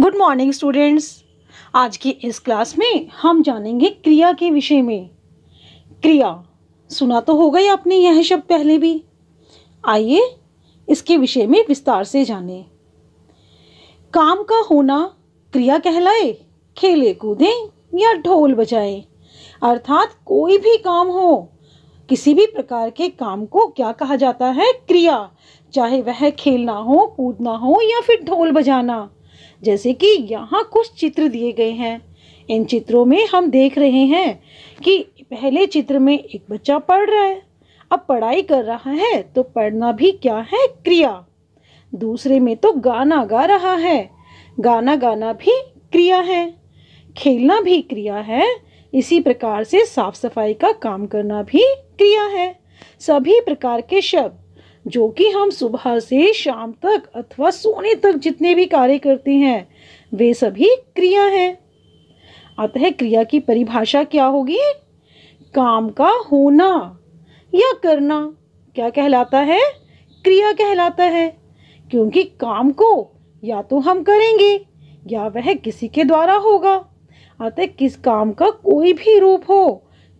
good morning students आज की इस क्लास में हम जानेंगे क्रिया के विषय में क्रिया सुना तो होगा ही आपने यह शब्द पहले भी आइए इसके विषय में विस्तार से जानें काम का होना क्रिया कहलाए खेले कूदे या ढोल बजाए अर्थात कोई भी काम हो किसी भी प्रकार के काम को क्या कहा जाता है क्रिया चाहे वह खेलना हो कूदना हो या फिर ढोल बजाना जैसे कि यहाँ कुछ चित्र दिए गए हैं इन चित्रों में हम देख रहे हैं कि पहले चित्र में एक बच्चा पढ़ रहा है अब पढ़ाई कर रहा है तो पढ़ना भी क्या है क्रिया दूसरे में तो गाना गा रहा है गाना गाना भी क्रिया है खेलना भी क्रिया है इसी प्रकार से साफ सफाई का काम करना भी क्रिया है सभी प्रकार के शब्द जो कि हम सुबह से शाम तक अथवा सोने तक जितने भी कार्य करते हैं वे सभी क्रिया हैं अतः क्रिया की परिभाषा क्या होगी काम का होना या करना क्या कहलाता है क्रिया कहलाता है क्योंकि काम को या तो हम करेंगे या वह किसी के द्वारा होगा अतः किस काम का कोई भी रूप हो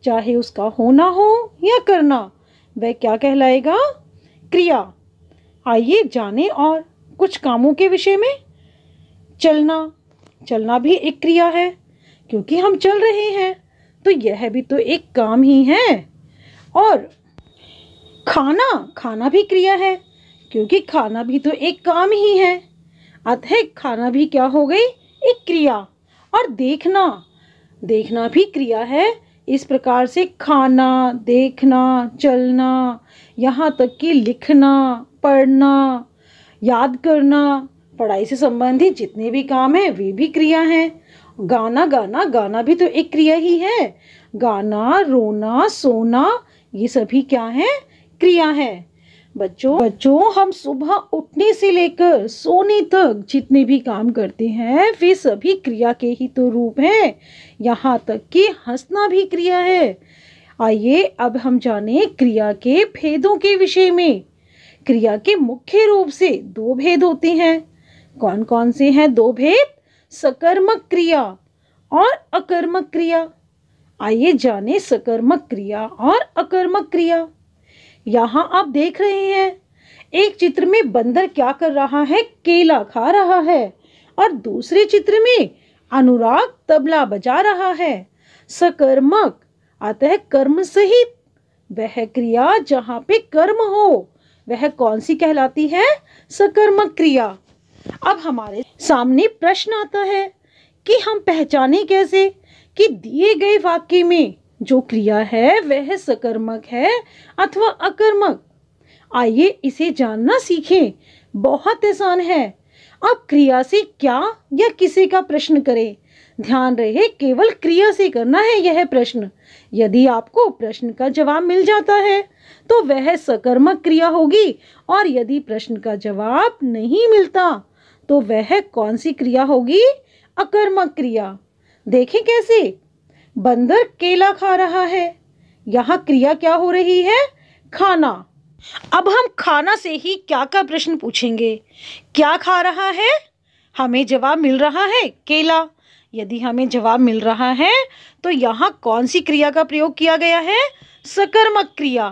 चाहे उसका होना हो या करना वह क्या कहलाएगा क्रिया आइए जाने और कुछ कामों के विषय में चलना चलना भी एक क्रिया है क्योंकि हम चल रहे हैं तो यह भी तो एक काम ही है और खाना खाना भी क्रिया है क्योंकि खाना भी तो एक काम ही है अतः खाना भी क्या हो गई एक क्रिया और देखना देखना भी क्रिया है इस प्रकार से खाना देखना चलना यहाँ तक कि लिखना पढ़ना याद करना पढ़ाई से संबंधित जितने भी काम हैं वे भी क्रिया हैं गाना गाना गाना भी तो एक क्रिया ही है गाना रोना सोना ये सभी क्या है क्रिया है बच्चों बच्चों हम सुबह उठने से लेकर सोने तक जितने भी काम करते हैं वे सभी क्रिया के ही तो रूप हैं यहाँ तक कि हंसना भी क्रिया है आइए अब हम जाने क्रिया के भेदों के विषय में क्रिया के मुख्य रूप से दो भेद होते हैं कौन कौन से हैं दो भेद सकर्मक क्रिया और अकर्मक क्रिया आइए जाने सकर्मक क्रिया और अकर्मक क्रिया यहाँ आप देख रहे हैं एक चित्र में बंदर क्या कर रहा है केला खा रहा है और दूसरे चित्र में अनुराग तबला बजा रहा है सकर्मक अतः कर्म सहित वह क्रिया जहाँ पे कर्म हो वह कौन सी कहलाती है सकर्मक क्रिया अब हमारे सामने प्रश्न आता है कि हम पहचाने कैसे कि दिए गए वाक्य में जो क्रिया है वह सकर्मक है अथवा अकर्मक आइए इसे जानना सीखें बहुत आसान है आप क्रिया से क्या या किसे का प्रश्न करें ध्यान रहे केवल क्रिया से करना है यह प्रश्न यदि आपको प्रश्न का जवाब मिल जाता है तो वह सकर्मक क्रिया होगी और यदि प्रश्न का जवाब नहीं मिलता तो वह कौन सी क्रिया होगी अकर्मक क्रिया देखें कैसे बंदर केला खा रहा है यहाँ क्रिया क्या हो रही है खाना अब हम खाना से ही क्या का प्रश्न पूछेंगे क्या खा रहा है हमें जवाब मिल रहा है केला यदि हमें जवाब मिल रहा है तो यहाँ कौन सी क्रिया का प्रयोग किया गया है सकर्मक क्रिया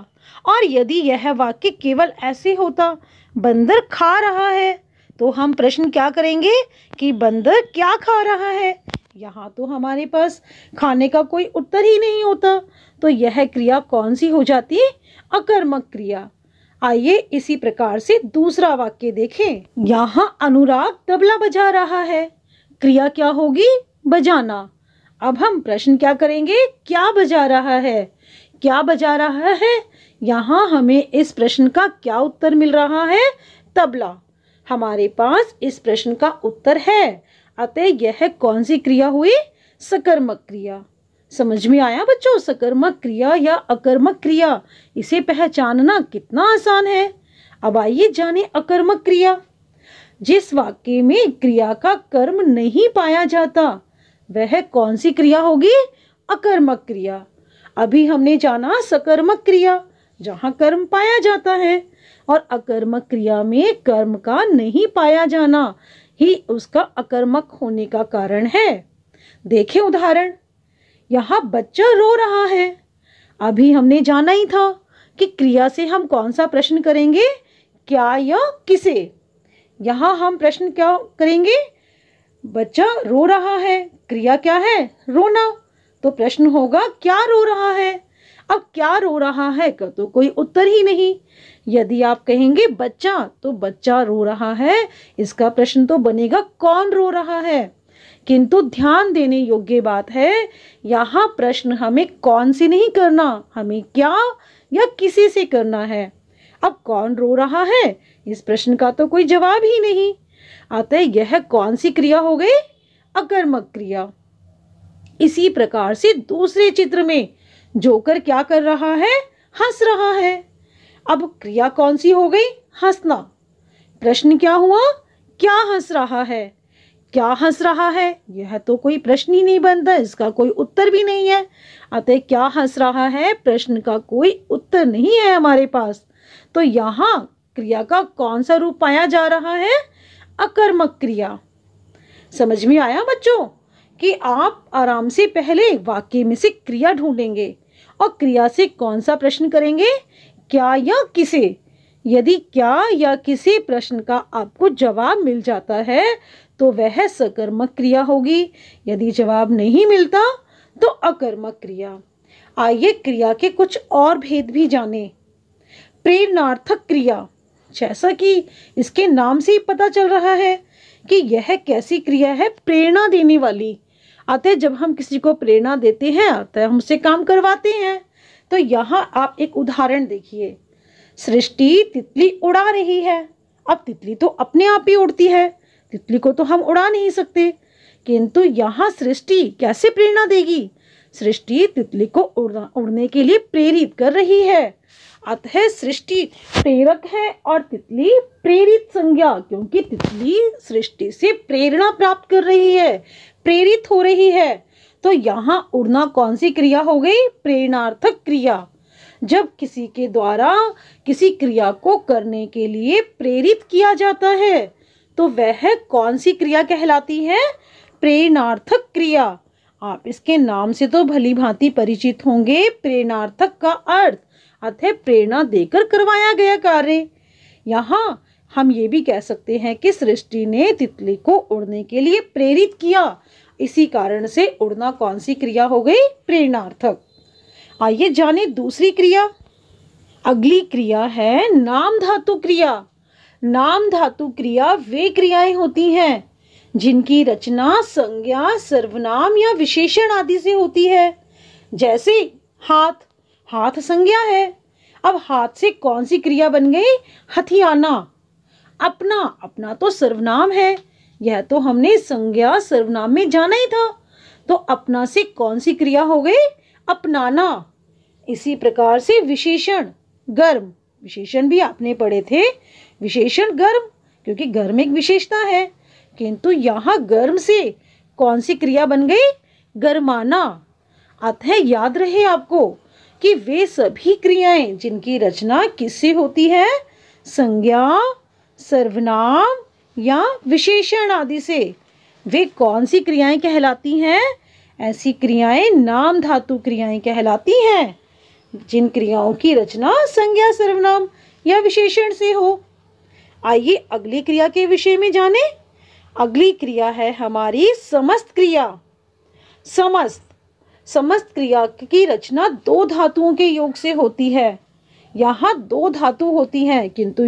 और यदि यह वाक्य केवल ऐसे होता बंदर खा रहा है तो हम प्रश्न क्या करेंगे कि बंदर क्या खा रहा है यहाँ तो हमारे पास खाने का कोई उत्तर ही नहीं होता तो यह क्रिया कौन सी हो जाती अकर्मक क्रिया आइए इसी प्रकार से दूसरा वाक्य देखें यहाँ अनुराग तबला बजा रहा है क्रिया क्या होगी बजाना अब हम प्रश्न क्या करेंगे क्या बजा रहा है क्या बजा रहा है यहाँ हमें इस प्रश्न का क्या उत्तर मिल रहा है तबला हमारे पास इस प्रश्न का उत्तर है अतः यह कौन सी क्रिया हुई सकर्मक क्रिया समझ में आया बच्चों सकर्मक क्रिया या अकर्मक क्रिया इसे पहचानना कितना आसान है अब आइए जाने अकर्मक क्रिया जिस वाक्य में क्रिया का कर्म नहीं पाया जाता वह कौन सी क्रिया होगी अकर्मक क्रिया अभी हमने जाना सकर्मक क्रिया जहाँ कर्म पाया जाता है और अकर्मक क्रिया में कर्म का नहीं पाया जाना ही उसका अकर्मक होने का कारण है देखे उदाहरण यहाँ बच्चा रो रहा है अभी हमने जाना ही था कि क्रिया से हम कौन सा प्रश्न करेंगे क्या या किसे यहाँ हम प्रश्न क्या करेंगे बच्चा रो रहा है क्रिया क्या है रोना तो प्रश्न होगा क्या रो रहा है अब क्या रो रहा है का तो कोई उत्तर ही नहीं यदि आप कहेंगे बच्चा तो बच्चा रो रहा है इसका प्रश्न तो बनेगा कौन रो रहा है किंतु ध्यान देने योग्य बात है यहाँ प्रश्न हमें कौन से नहीं करना हमें क्या या किसी से करना है अब कौन रो रहा है इस प्रश्न का तो कोई जवाब ही नहीं अतः यह कौन सी क्रिया हो गई अकर्मक क्रिया इसी प्रकार से दूसरे चित्र में जोकर क्या कर रहा है हंस रहा है अब क्रिया कौन सी हो गई हंसना प्रश्न क्या हुआ क्या हंस रहा है क्या हंस रहा है यह तो कोई प्रश्न ही नहीं बनता इसका कोई उत्तर भी नहीं है अतः क्या हंस रहा है प्रश्न का कोई उत्तर नहीं है हमारे पास तो यहाँ क्रिया का कौन सा रूप पाया जा रहा है अकर्मक क्रिया समझ में आया बच्चों कि आप आराम से पहले वाक्य में से क्रिया ढूंढेंगे और क्रिया से कौन सा प्रश्न करेंगे क्या या किसे यदि क्या या किसी प्रश्न का आपको जवाब मिल जाता है तो वह सकर्मक क्रिया होगी यदि जवाब नहीं मिलता तो अकर्मक क्रिया आइए क्रिया के कुछ और भेद भी जानें प्रेरणार्थक क्रिया जैसा कि इसके नाम से ही पता चल रहा है कि यह कैसी क्रिया है प्रेरणा देने वाली आते जब हम किसी को प्रेरणा देते हैं हम उसे काम करवाते हैं तो यहाँ आप एक उदाहरण देखिए सृष्टि तितली उड़ा रही है अब तितली तो अपने आप ही उड़ती है तितली को तो हम उड़ा नहीं सकते किंतु यहाँ सृष्टि कैसे प्रेरणा देगी सृष्टि तितली को उड़ना उड़ने के लिए प्रेरित कर रही है अतः सृष्टि प्रेरक है और तितली प्रेरित संज्ञा क्योंकि तितली सृष्टि से प्रेरणा प्राप्त कर रही है प्रेरित हो रही है तो यहाँ उड़ना कौन सी क्रिया हो गई प्रेरणार्थक क्रिया जब किसी के द्वारा किसी क्रिया को करने के लिए प्रेरित किया जाता है तो वह कौन सी क्रिया कहलाती है प्रेरणार्थक क्रिया आप इसके नाम से तो भली भांति परिचित होंगे प्रेरणार्थक का अर्थ अतः प्रेरणा देकर करवाया गया कार्य यहाँ हम ये भी कह सकते हैं कि सृष्टि ने तितली को उड़ने के लिए प्रेरित किया इसी कारण से उड़ना कौन सी क्रिया हो गई प्रेरणार्थक आइए जाने दूसरी क्रिया अगली क्रिया है नाम धातु क्रिया नाम धातु क्रिया वे क्रियाएं होती हैं जिनकी रचना संज्ञा सर्वनाम या विशेषण आदि से होती है जैसे हाथ हाथ संज्ञा है अब हाथ से कौन सी क्रिया बन गई हथियाना अपना अपना तो सर्वनाम है यह तो हमने संज्ञा सर्वनाम में जाना ही था तो अपना से कौन सी क्रिया हो गई अपनाना इसी प्रकार से विशेषण गर्म विशेषण भी आपने पढ़े थे विशेषण गर्म क्योंकि गर्म एक विशेषता है किंतु यहाँ गर्म से कौन सी क्रिया बन गई गर्माना अतः याद रहे आपको कि वे सभी क्रियाएं जिनकी रचना किससे होती है संज्ञा सर्वनाम या विशेषण आदि से वे कौन सी क्रियाएं कहलाती हैं ऐसी क्रियाएं नाम धातु क्रियाएं कहलाती हैं जिन क्रियाओं की रचना संज्ञा सर्वनाम या विशेषण से हो आइए अगली क्रिया के विषय में जाने अगली क्रिया है हमारी समस्त क्रिया समस्त समस्त क्रिया की रचना दो धातुओं के योग से होती है यहाँ दो धातु होती हैं किंतु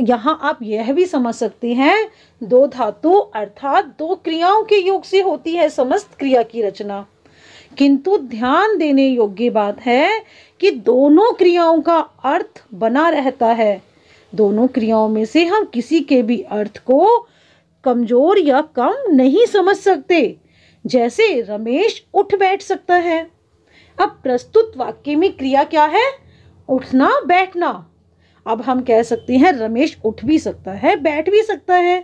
यहाँ आप यह भी समझ सकते हैं दो धातु अर्थात दो क्रियाओं के योग से होती है समस्त क्रिया की रचना किंतु ध्यान देने योग्य बात है कि दोनों क्रियाओं का अर्थ बना रहता है दोनों क्रियाओं में से हम किसी के भी अर्थ को कमजोर या कम नहीं समझ सकते जैसे रमेश उठ बैठ सकता है अब प्रस्तुत वाक्य में क्रिया क्या है उठना बैठना अब हम कह सकते हैं रमेश उठ भी सकता है बैठ भी सकता है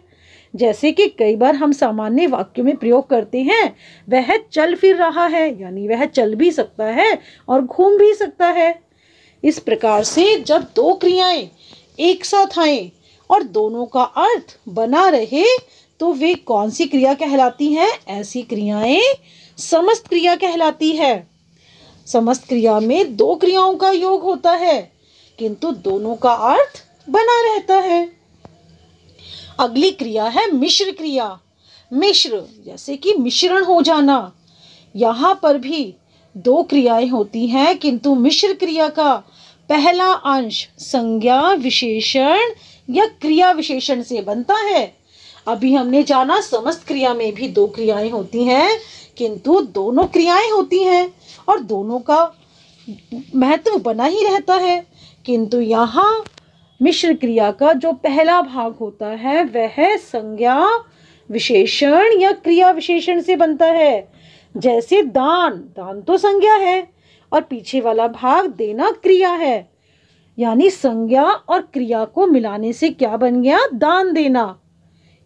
जैसे कि कई बार हम सामान्य वाक्यों में प्रयोग करते हैं वह चल फिर रहा है यानी वह चल भी सकता है और घूम भी सकता है इस प्रकार से जब दो क्रियाएं एक साथ आए और दोनों का अर्थ बना रहे तो वे कौन सी क्रिया कहलाती हैं ऐसी क्रियाएं समस्त क्रिया कहलाती है समस्त क्रिया में दो क्रियाओं का योग होता है किंतु दोनों का अर्थ बना रहता है अगली क्रिया है मिश्र क्रिया मिश्र जैसे कि मिश्रण हो जाना यहाँ पर भी दो क्रियाएं होती हैं किंतु मिश्र क्रिया का पहला अंश संज्ञा विशेषण या क्रिया विशेषण से बनता है अभी हमने जाना समस्त क्रिया में भी दो क्रियाएं होती हैं किंतु दोनों क्रियाएं होती हैं और दोनों का महत्व बना ही रहता है किंतु यहाँ मिश्र क्रिया का जो पहला भाग होता है वह संज्ञा विशेषण या क्रिया विशेषण से बनता है जैसे दान दान तो संज्ञा है और पीछे वाला भाग देना क्रिया है यानी संज्ञा और क्रिया को मिलाने से क्या बन गया दान देना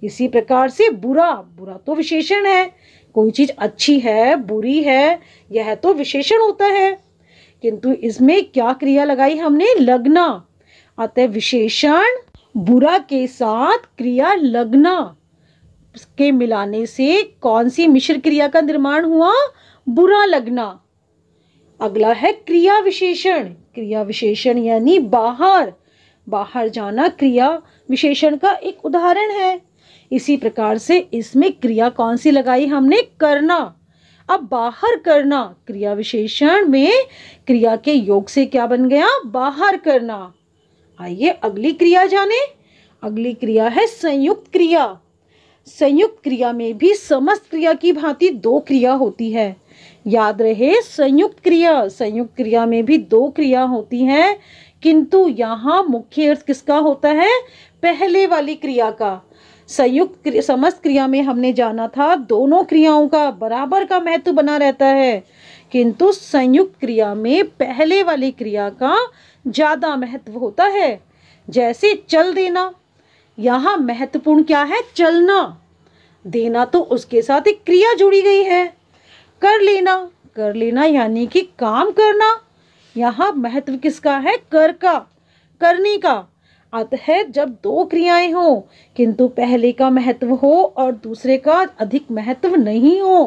इसी प्रकार से बुरा बुरा तो विशेषण है कोई चीज़ अच्छी है बुरी है यह तो विशेषण होता है किंतु इसमें क्या क्रिया लगाई हमने लगना अतः विशेषण बुरा के साथ क्रिया लगना के मिलाने से कौन सी मिश्र क्रिया का निर्माण हुआ बुरा लगना अगला है क्रिया विशेषण क्रिया विशेषण यानी बाहर बाहर जाना क्रिया विशेषण का एक उदाहरण है इसी प्रकार से इसमें क्रिया कौन सी लगाई हमने करना अब बाहर करना क्रिया विशेषण में क्रिया के योग से क्या बन गया बाहर करना आइए अगली क्रिया जाने अगली क्रिया है संयुक्त क्रिया संयुक्त क्रिया में भी समस्त क्रिया की भांति दो क्रिया होती है याद रहे संयुक्त क्रिया संयुक्त क्रिया में भी दो क्रिया होती हैं किंतु यहाँ मुख्य अर्थ किसका होता है पहले वाली क्रिया का संयुक्त समस्त क्रिया में हमने जाना था दोनों क्रियाओं का बराबर का महत्व बना रहता है किंतु संयुक्त क्रिया में पहले वाली क्रिया का ज़्यादा महत्व होता है जैसे चल देना यहाँ महत्वपूर्ण क्या है चलना देना तो उसके साथ एक क्रिया जुड़ी गई है कर लेना कर लेना यानी कि काम करना यहाँ महत्व किसका है कर का करने का अतः जब दो क्रियाएं हो किंतु पहले का महत्व हो और दूसरे का अधिक महत्व नहीं हो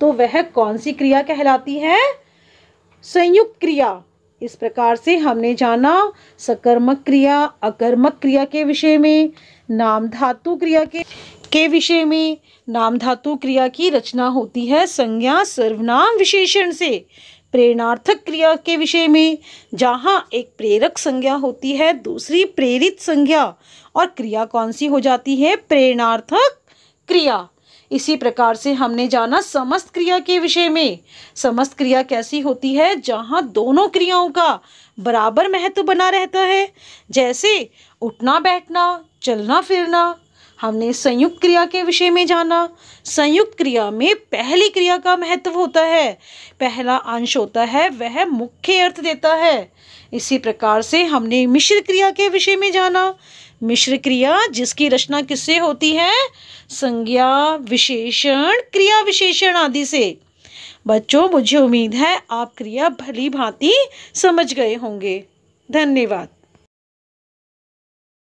तो वह कौन सी क्रिया कहलाती है संयुक्त क्रिया इस प्रकार से हमने जाना सकर्मक क्रिया अकर्मक क्रिया के विषय में नाम धातु क्रिया के के विषय में नाम धातु क्रिया की रचना होती है संज्ञा सर्वनाम विशेषण से प्रेरणार्थक क्रिया के विषय में जहाँ एक प्रेरक संज्ञा होती है दूसरी प्रेरित संज्ञा और क्रिया कौन सी हो जाती है प्रेरणार्थक क्रिया इसी प्रकार से हमने जाना समस्त क्रिया के विषय में समस्त क्रिया कैसी होती है जहाँ दोनों क्रियाओं का बराबर महत्व बना रहता है जैसे उठना बैठना चलना फिरना हमने संयुक्त क्रिया के विषय में जाना संयुक्त क्रिया में पहली क्रिया का महत्व होता है पहला अंश होता है वह मुख्य अर्थ देता है इसी प्रकार से हमने मिश्र क्रिया के विषय में जाना मिश्र क्रिया जिसकी रचना किससे होती है संज्ञा विशेषण क्रिया विशेषण आदि से बच्चों मुझे उम्मीद है आप क्रिया भली भांति समझ गए होंगे धन्यवाद